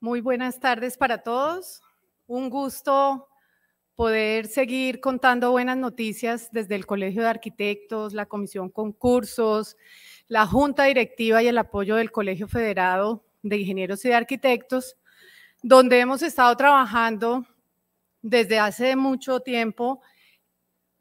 Muy buenas tardes para todos. Un gusto poder seguir contando buenas noticias desde el Colegio de Arquitectos, la Comisión Concursos, la Junta Directiva y el apoyo del Colegio Federado de Ingenieros y de Arquitectos, donde hemos estado trabajando desde hace mucho tiempo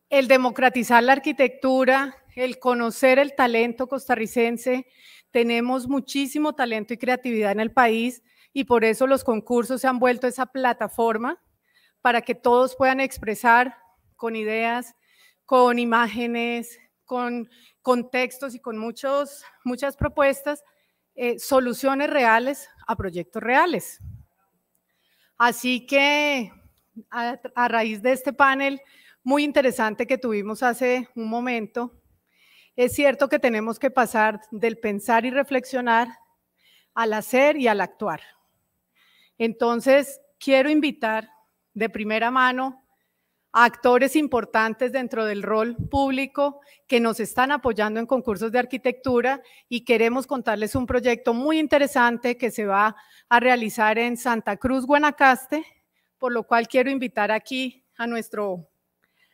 el democratizar la arquitectura, el conocer el talento costarricense. Tenemos muchísimo talento y creatividad en el país y por eso los concursos se han vuelto esa plataforma para que todos puedan expresar con ideas, con imágenes, con, contextos textos y con muchos, muchas propuestas, eh, soluciones reales a proyectos reales. Así que a raíz de este panel muy interesante que tuvimos hace un momento, es cierto que tenemos que pasar del pensar y reflexionar al hacer y al actuar. Entonces, quiero invitar de primera mano a actores importantes dentro del rol público que nos están apoyando en concursos de arquitectura y queremos contarles un proyecto muy interesante que se va a realizar en Santa Cruz, Guanacaste, por lo cual quiero invitar aquí a nuestro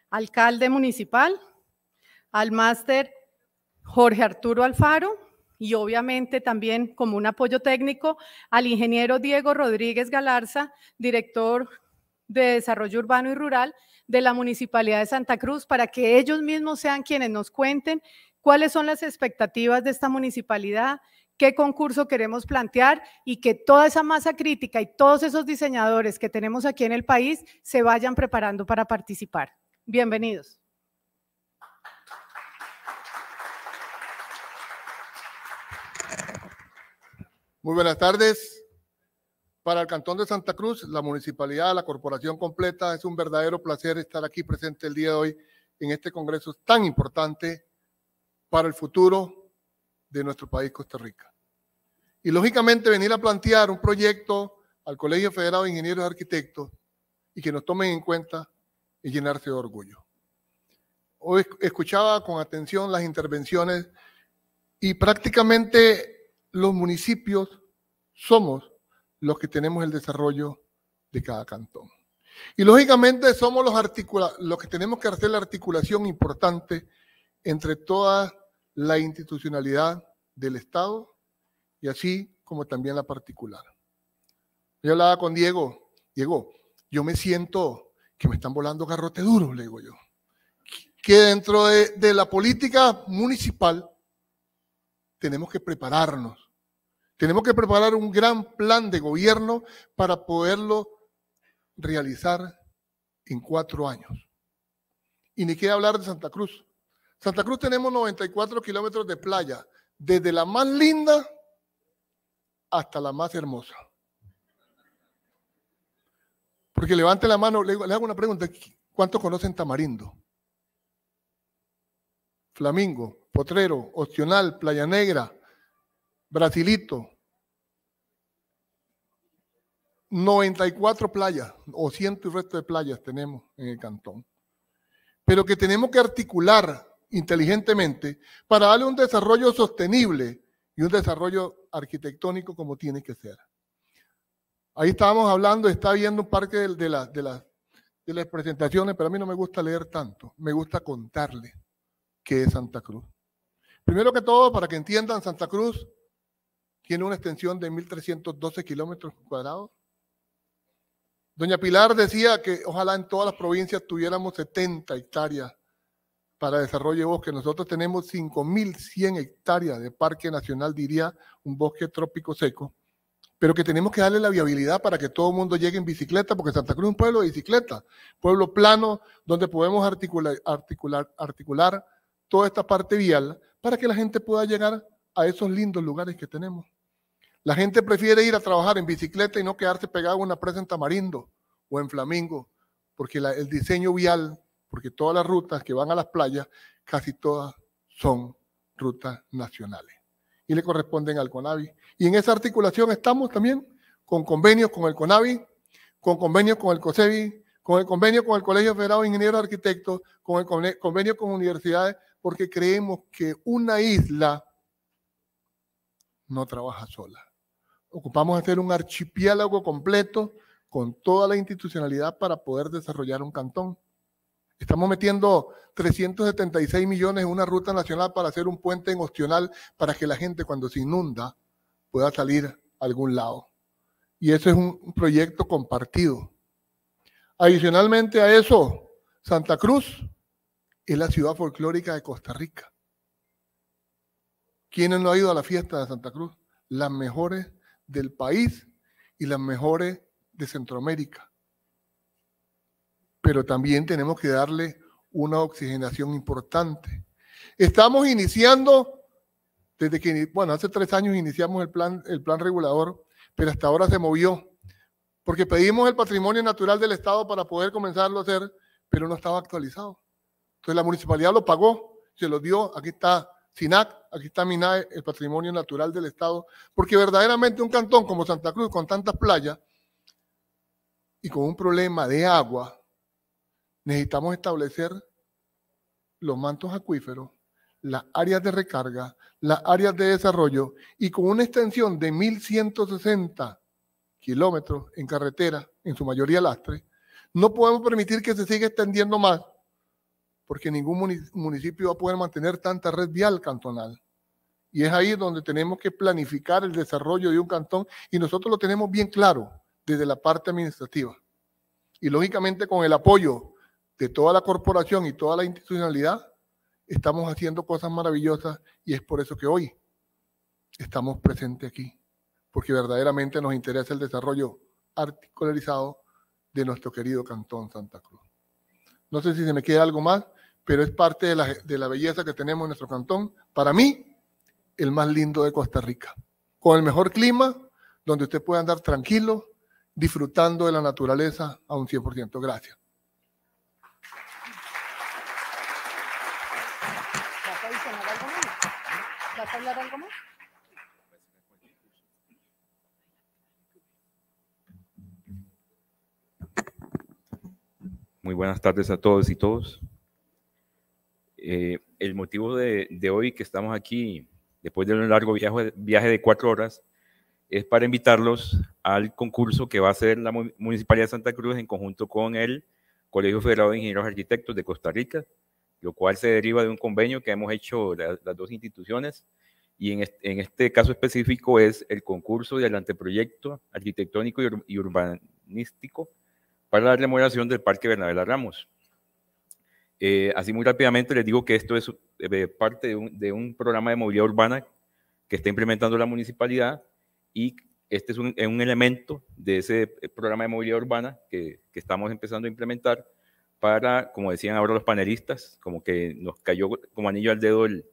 alcalde municipal, al máster Jorge Arturo Alfaro, y obviamente también como un apoyo técnico al ingeniero Diego Rodríguez Galarza, director de Desarrollo Urbano y Rural de la Municipalidad de Santa Cruz, para que ellos mismos sean quienes nos cuenten cuáles son las expectativas de esta municipalidad, qué concurso queremos plantear y que toda esa masa crítica y todos esos diseñadores que tenemos aquí en el país se vayan preparando para participar. Bienvenidos. Muy buenas tardes. Para el Cantón de Santa Cruz, la municipalidad, la corporación completa, es un verdadero placer estar aquí presente el día de hoy en este Congreso tan importante para el futuro de nuestro país, Costa Rica. Y lógicamente venir a plantear un proyecto al Colegio Federal de Ingenieros y Arquitectos y que nos tomen en cuenta y llenarse de orgullo. Hoy escuchaba con atención las intervenciones y prácticamente los municipios somos los que tenemos el desarrollo de cada cantón. Y lógicamente somos los, los que tenemos que hacer la articulación importante entre toda la institucionalidad del Estado y así como también la particular. Yo hablaba con Diego, Diego, yo me siento que me están volando garrote duro, le digo yo, que dentro de la política municipal tenemos que prepararnos tenemos que preparar un gran plan de gobierno para poderlo realizar en cuatro años. Y ni quiero hablar de Santa Cruz. Santa Cruz tenemos 94 kilómetros de playa, desde la más linda hasta la más hermosa. Porque levante la mano, le, hago una pregunta. ¿Cuántos conocen Tamarindo? Flamingo, Potrero, Opcional, Playa Negra, Brasilito, 94 playas o ciento y resto de playas tenemos en el cantón, pero que tenemos que articular inteligentemente para darle un desarrollo sostenible y un desarrollo arquitectónico como tiene que ser. Ahí estábamos hablando, está viendo un parque de, de, de las presentaciones, pero a mí no me gusta leer tanto, me gusta contarle qué es Santa Cruz. Primero que todo, para que entiendan, Santa Cruz tiene una extensión de 1.312 kilómetros cuadrados. Doña Pilar decía que ojalá en todas las provincias tuviéramos 70 hectáreas para desarrollo de bosque. Nosotros tenemos 5.100 hectáreas de parque nacional, diría, un bosque trópico seco, pero que tenemos que darle la viabilidad para que todo el mundo llegue en bicicleta, porque Santa Cruz es un pueblo de bicicleta, pueblo plano, donde podemos articular, articular, articular toda esta parte vial para que la gente pueda llegar a esos lindos lugares que tenemos. La gente prefiere ir a trabajar en bicicleta y no quedarse pegado a una presa en Tamarindo o en Flamingo, porque el diseño vial, porque todas las rutas que van a las playas, casi todas son rutas nacionales y le corresponden al CONAVI. Y en esa articulación estamos también con convenios con el CONAVI, con convenios con el COSEBI, con el convenio con el Colegio Federal de Ingenieros Arquitectos, con el convenio con universidades, porque creemos que una isla no trabaja sola ocupamos hacer un archipiélago completo con toda la institucionalidad para poder desarrollar un cantón. Estamos metiendo 376 millones en una ruta nacional para hacer un puente en Ostional para que la gente cuando se inunda pueda salir a algún lado. Y eso es un proyecto compartido. Adicionalmente a eso, Santa Cruz es la ciudad folclórica de Costa Rica. ¿Quiénes no ha ido a la fiesta de Santa Cruz? Las mejores del país y las mejores de Centroamérica. Pero también tenemos que darle una oxigenación importante. Estamos iniciando, desde que, bueno, hace tres años iniciamos el plan, el plan regulador, pero hasta ahora se movió, porque pedimos el patrimonio natural del Estado para poder comenzarlo a hacer, pero no estaba actualizado. Entonces la municipalidad lo pagó, se lo dio, aquí está SINAC, aquí está MINAE, el patrimonio natural del Estado, porque verdaderamente un cantón como Santa Cruz, con tantas playas y con un problema de agua, necesitamos establecer los mantos acuíferos, las áreas de recarga, las áreas de desarrollo y con una extensión de 1.160 kilómetros en carretera, en su mayoría lastre, no podemos permitir que se siga extendiendo más porque ningún municipio va a poder mantener tanta red vial cantonal. Y es ahí donde tenemos que planificar el desarrollo de un cantón y nosotros lo tenemos bien claro desde la parte administrativa. Y lógicamente con el apoyo de toda la corporación y toda la institucionalidad, estamos haciendo cosas maravillosas y es por eso que hoy estamos presentes aquí, porque verdaderamente nos interesa el desarrollo articularizado de nuestro querido Cantón Santa Cruz. No sé si se me queda algo más pero es parte de la, belleza que tenemos en nuestro cantón. Para mí, el más lindo de Costa Rica, con el mejor clima, donde usted puede andar tranquilo, disfrutando de la naturaleza a un 100%. Gracias. Muy buenas tardes a todos y todos. Eh, el motivo de, hoy que estamos aquí, después de un largo viaje, de cuatro horas, es para invitarlos al concurso que va a hacer la Municipalidad de Santa Cruz en conjunto con el Colegio Federal de Ingenieros Arquitectos de Costa Rica, lo cual se deriva de un convenio que hemos hecho las dos instituciones y en este, caso específico es el concurso del anteproyecto arquitectónico y, urbanístico para la remodelación del Parque Bernabé Ramos. Eh, así muy rápidamente les digo que esto es eh, parte de un, programa de movilidad urbana que está implementando la municipalidad y este es un, elemento de ese eh, programa de movilidad urbana que, estamos empezando a implementar para, como decían ahora los panelistas, como que nos cayó como anillo al dedo el,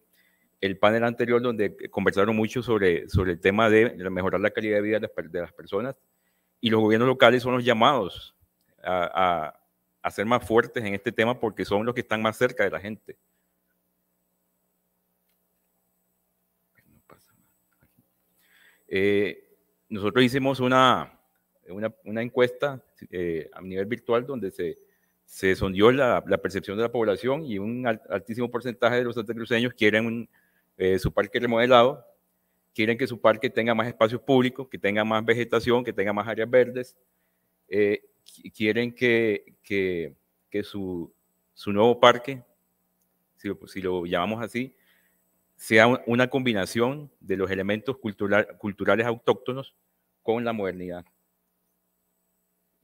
panel anterior donde conversaron mucho sobre, sobre el tema de mejorar la calidad de vida de las, personas y los gobiernos locales son los llamados a a ser más fuertes en este tema porque son los que están más cerca de la gente. Eh, nosotros hicimos una, una, encuesta eh, a nivel virtual donde se, se sondió la, percepción de la población y un altísimo porcentaje de los santacruceños quieren eh, su parque remodelado, quieren que su parque tenga más espacios públicos, que tenga más vegetación, que tenga más áreas verdes quieren que, su, nuevo parque, si lo, llamamos así, sea una combinación de los elementos culturales autóctonos con la modernidad.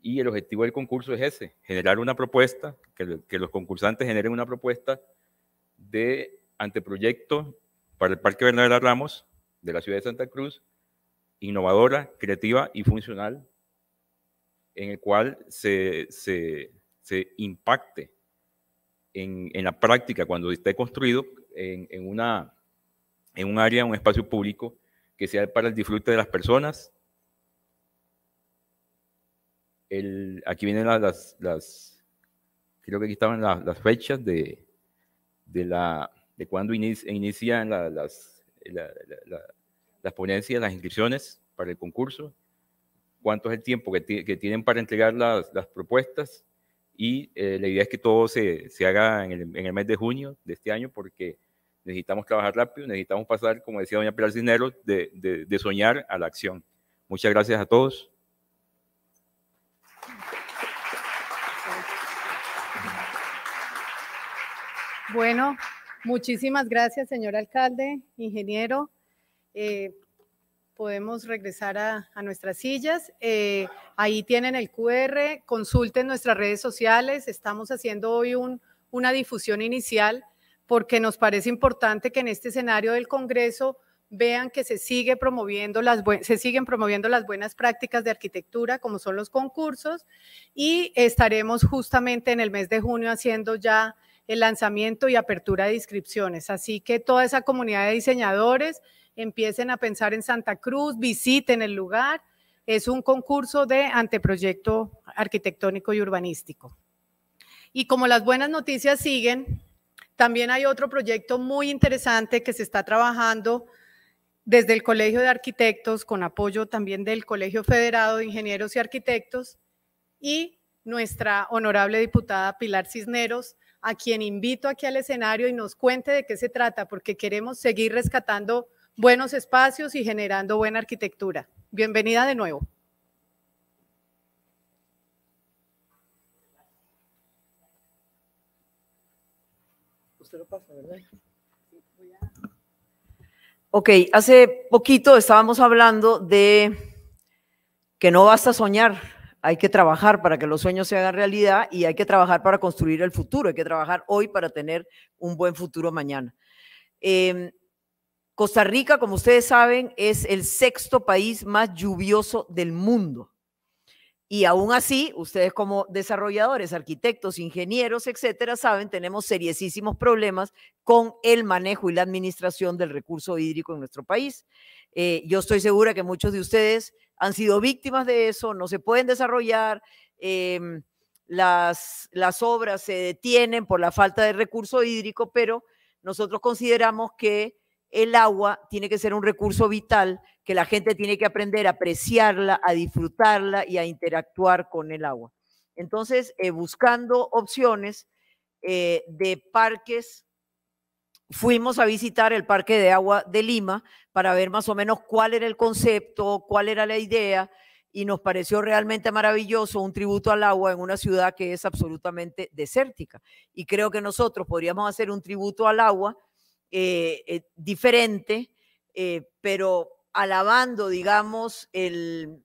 Y el objetivo del concurso es ese, generar una propuesta, que, los concursantes generen una propuesta de anteproyecto para el Parque Bernardo Ramos de la ciudad de Santa Cruz, innovadora, creativa y funcional en el cual se, impacte en, la práctica cuando esté construido en, en, una, en un área, un espacio público que sea para el disfrute de las personas. aquí vienen las, creo que aquí estaban las, fechas de, la, de cuando inician las, las ponencias, las inscripciones para el concurso cuánto es el tiempo que, tienen para entregar las, propuestas y eh, la idea es que todo se, se haga en el, en el, mes de junio de este año porque necesitamos trabajar rápido, necesitamos pasar, como decía doña Pilar Cisneros, de, de, soñar a la acción. Muchas gracias a todos. Bueno, muchísimas gracias, señor alcalde, ingeniero. Eh, podemos regresar a, nuestras sillas. Eh, ahí tienen el QR, consulten nuestras redes sociales. Estamos haciendo hoy un, una difusión inicial porque nos parece importante que en este escenario del Congreso vean que se, sigue promoviendo las se siguen promoviendo las buenas prácticas de arquitectura, como son los concursos, y estaremos justamente en el mes de junio haciendo ya el lanzamiento y apertura de inscripciones. Así que toda esa comunidad de diseñadores, empiecen a pensar en Santa Cruz, visiten el lugar. Es un concurso de anteproyecto arquitectónico y urbanístico. Y como las buenas noticias siguen, también hay otro proyecto muy interesante que se está trabajando desde el Colegio de Arquitectos, con apoyo también del Colegio Federado de Ingenieros y Arquitectos, y nuestra honorable diputada Pilar Cisneros, a quien invito aquí al escenario y nos cuente de qué se trata, porque queremos seguir rescatando buenos espacios y generando buena arquitectura. Bienvenida de nuevo. Ok, hace poquito estábamos hablando de que no basta soñar, hay que trabajar para que los sueños se hagan realidad y hay que trabajar para construir el futuro, hay que trabajar hoy para tener un buen futuro mañana. Em, Costa Rica, como ustedes saben, es el sexto país más lluvioso del mundo. Y aún así, ustedes como desarrolladores, arquitectos, ingenieros, etcétera, saben, tenemos seriosísimos problemas con el manejo y la administración del recurso hídrico en nuestro país. Eh, yo estoy segura que muchos de ustedes han sido víctimas de eso, no se pueden desarrollar, em, las, las obras se detienen por la falta de recurso hídrico, pero nosotros consideramos que el agua tiene que ser un recurso vital que la gente tiene que aprender a apreciarla, a disfrutarla y a interactuar con el agua. Entonces, eh, buscando opciones eh, de parques, fuimos a visitar el Parque de Agua de Lima para ver más o menos cuál era el concepto, cuál era la idea, y nos pareció realmente maravilloso un tributo al agua en una ciudad que es absolutamente desértica. Y creo que nosotros podríamos hacer un tributo al agua eh, eh, diferente, eh, pero alabando, digamos, el,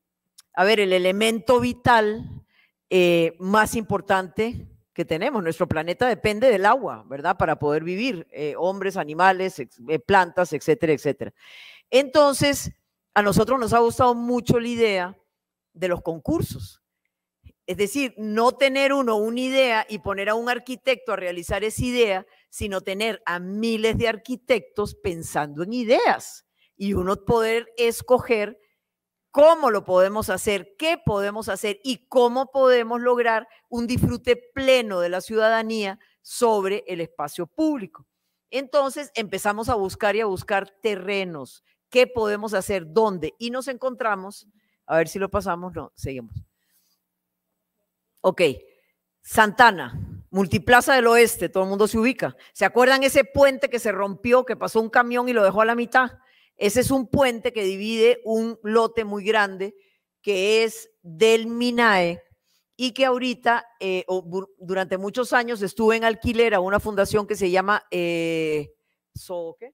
a ver, el elemento vital más importante que tenemos. Nuestro planeta depende del agua, ¿verdad? Para poder vivir, hombres, animales, plantas, etcétera, etcétera. Entonces, a nosotros nos ha gustado mucho la idea de los concursos. Es decir, no tener uno una idea y poner a un arquitecto a realizar esa idea, sino tener a miles de arquitectos pensando en ideas y uno poder escoger cómo lo podemos hacer, qué podemos hacer y cómo podemos lograr un disfrute pleno de la ciudadanía sobre el espacio público. Entonces empezamos a buscar y a buscar terrenos, qué podemos hacer, dónde, y nos encontramos, a ver si lo pasamos, no, seguimos. Ok, Santana, Multiplaza del Oeste, todo el mundo se ubica. ¿Se acuerdan ese puente que se rompió, que pasó un camión y lo dejó a la mitad? Ese es un puente que divide un lote muy grande que es del MINAE y que ahorita, eh, durante muchos años, estuvo en alquiler a una fundación que se llama... Eh, qué?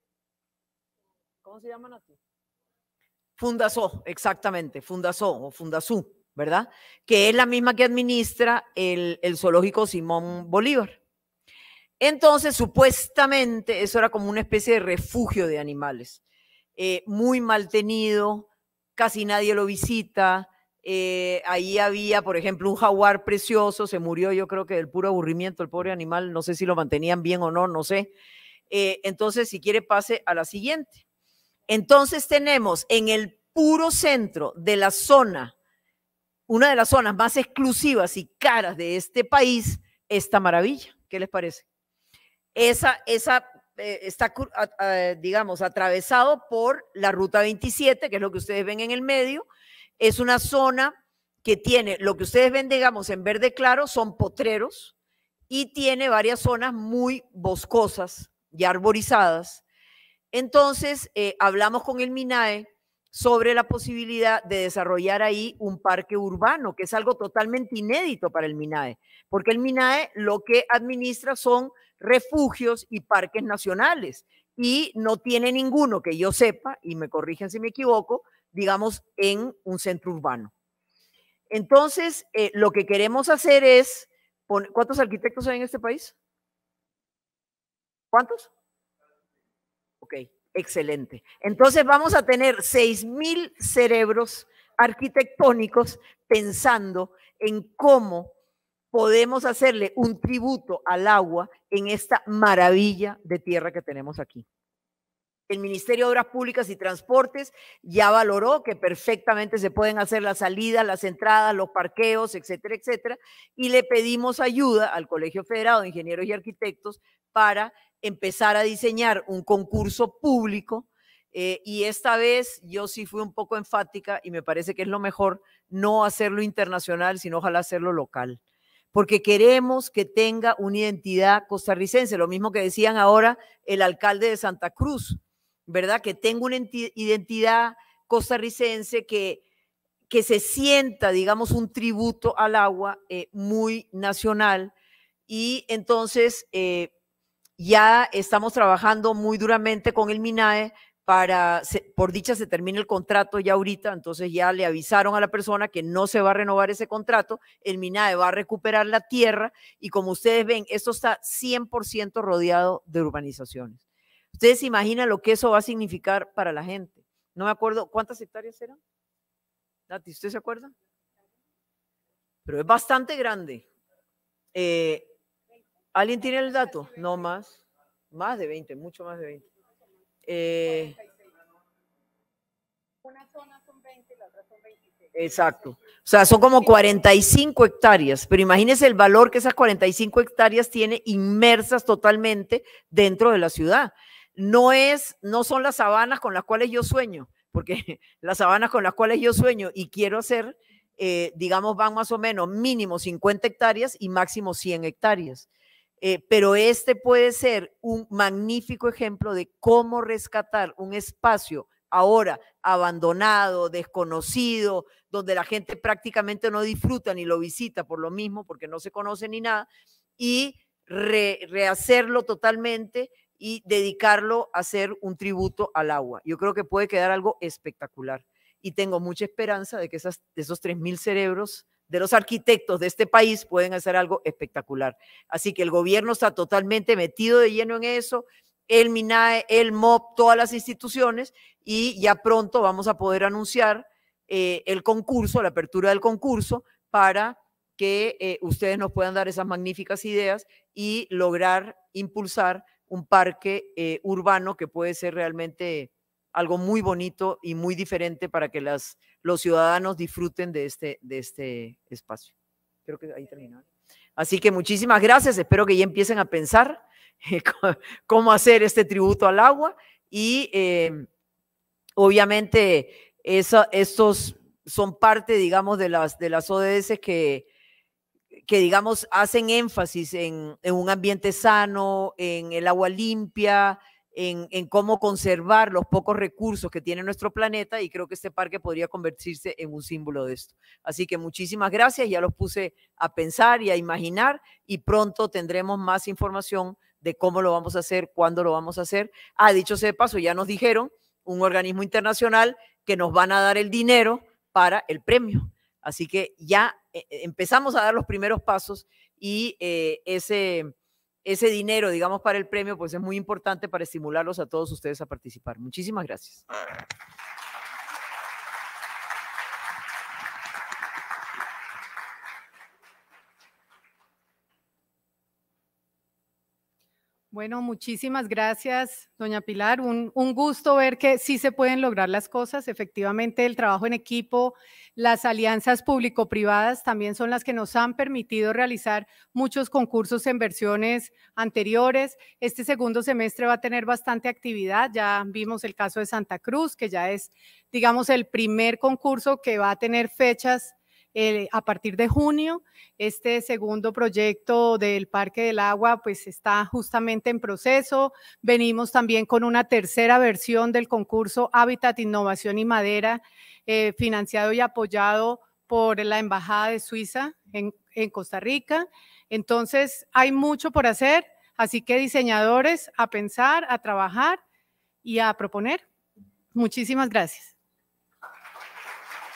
¿Cómo se llaman aquí? Fundazó, exactamente, Fundazó o Fundazú. ¿verdad? Que es la misma que administra el, zoológico Simón Bolívar. Entonces, supuestamente, eso era como una especie de refugio de animales, eh, muy mal tenido, casi nadie lo visita. Eh, ahí había, por ejemplo, un jaguar precioso, se murió yo creo que del puro aburrimiento, el pobre animal, no sé si lo mantenían bien o no, no sé. Eh, entonces, si quiere, pase a la siguiente. Entonces tenemos en el puro centro de la zona una de las zonas más exclusivas y caras de este país, esta maravilla. ¿Qué les parece? Esa, esa eh, está, digamos, atravesado por la Ruta 27, que es lo que ustedes ven en el medio. Es una zona que tiene, lo que ustedes ven, digamos, en verde claro, son potreros y tiene varias zonas muy boscosas y arborizadas. Entonces, eh, hablamos con el MINAE sobre la posibilidad de desarrollar ahí un parque urbano, que es algo totalmente inédito para el MINAE, porque el MINAE lo que administra son refugios y parques nacionales, y no tiene ninguno que yo sepa, y me corrigen si me equivoco, digamos, en un centro urbano. Entonces, eh, lo que queremos hacer es, ¿cuántos arquitectos hay en este país? ¿Cuántos? Ok, Excelente. Entonces vamos a tener 6.000 cerebros arquitectónicos pensando en cómo podemos hacerle un tributo al agua en esta maravilla de tierra que tenemos aquí el Ministerio de Obras Públicas y Transportes ya valoró que perfectamente se pueden hacer las salidas, las entradas, los parqueos, etcétera, etcétera, y le pedimos ayuda al Colegio Federado de Ingenieros y Arquitectos para empezar a diseñar un concurso público. Eh, y esta vez yo sí fui un poco enfática y me parece que es lo mejor no hacerlo internacional, sino ojalá hacerlo local porque queremos que tenga una identidad costarricense, lo mismo que decían ahora el alcalde de Santa Cruz, ¿verdad? Que tenga una identidad costarricense que, se sienta, digamos, un tributo al agua eh, muy nacional. Y entonces eh, ya estamos trabajando muy duramente con el MINAE para, por dicha se termina el contrato ya ahorita, entonces ya le avisaron a la persona que no se va a renovar ese contrato, el MINAE va a recuperar la tierra y como ustedes ven, esto está 100% rodeado de urbanizaciones. Ustedes se imaginan lo que eso va a significar para la gente. No me acuerdo, ¿cuántas hectáreas eran? Nati, ¿usted se acuerda? Pero es bastante grande. Eh, ¿Alguien tiene el dato? No más. Más de 20, mucho más de 20. Eh, Una zona son 20, la otra son 26. Exacto. O sea, son como 45 hectáreas, pero imagínense el valor que esas 45 hectáreas tiene inmersas totalmente dentro de la ciudad no es, no son las sabanas con las cuales yo sueño, porque las sabanas con las cuales yo sueño y quiero hacer, eh, digamos, van más o menos mínimo 50 hectáreas y máximo 100 hectáreas. Eh, pero este puede ser un magnífico ejemplo de cómo rescatar un espacio ahora abandonado, desconocido, donde la gente prácticamente no disfruta ni lo visita por lo mismo, porque no se conoce ni nada, y rehacerlo totalmente y dedicarlo a hacer un tributo al agua. Yo creo que puede quedar algo espectacular y tengo mucha esperanza de que esas, esos 3.000 cerebros de los arquitectos de este país pueden hacer algo espectacular. Así que el gobierno está totalmente metido de lleno en eso, el MINAE, el MOB, todas las instituciones y ya pronto vamos a poder anunciar eh, el concurso, la apertura del concurso para que eh, ustedes nos puedan dar esas magníficas ideas y lograr impulsar un parque eh, urbano que puede ser realmente algo muy bonito y muy diferente para que las, los ciudadanos disfruten de este, de este espacio. Creo que ¿eh? Así que muchísimas gracias. Espero que ya empiecen a pensar cómo hacer este tributo al agua y em, obviamente estos son parte, digamos, de las, de las ODS que que digamos hacen énfasis en, un ambiente sano, en el agua limpia, en, en, cómo conservar los pocos recursos que tiene nuestro planeta y creo que este parque podría convertirse en un símbolo de esto. Así que muchísimas gracias, ya los puse a pensar y a imaginar y pronto tendremos más información de cómo lo vamos a hacer, cuándo lo vamos a hacer. Ah, dicho sea de paso, ya nos dijeron un organismo internacional que nos van a dar el dinero para el premio. Así que ya e, e, empezamos a dar los primeros pasos y eh, ese, ese dinero, digamos, para el premio, pues es muy importante para estimularlos a todos ustedes a participar. Muchísimas gracias. Bueno, muchísimas gracias, doña Pilar. Un, gusto ver que sí se pueden lograr las cosas. Efectivamente, el trabajo en equipo, las alianzas público-privadas también son las que nos han permitido realizar muchos concursos en versiones anteriores. Este segundo semestre va a tener bastante actividad. Ya vimos el caso de Santa Cruz, que ya es, digamos, el primer concurso que va a tener fechas eh, a partir de junio. Este segundo proyecto del Parque del Agua pues está justamente en proceso. Venimos también con una tercera versión del concurso Hábitat, Innovación y Madera, eh, financiado y apoyado por la Embajada de Suiza en Costa Rica. Entonces, hay mucho por hacer, así que diseñadores, a pensar, a trabajar y a proponer. Muchísimas gracias.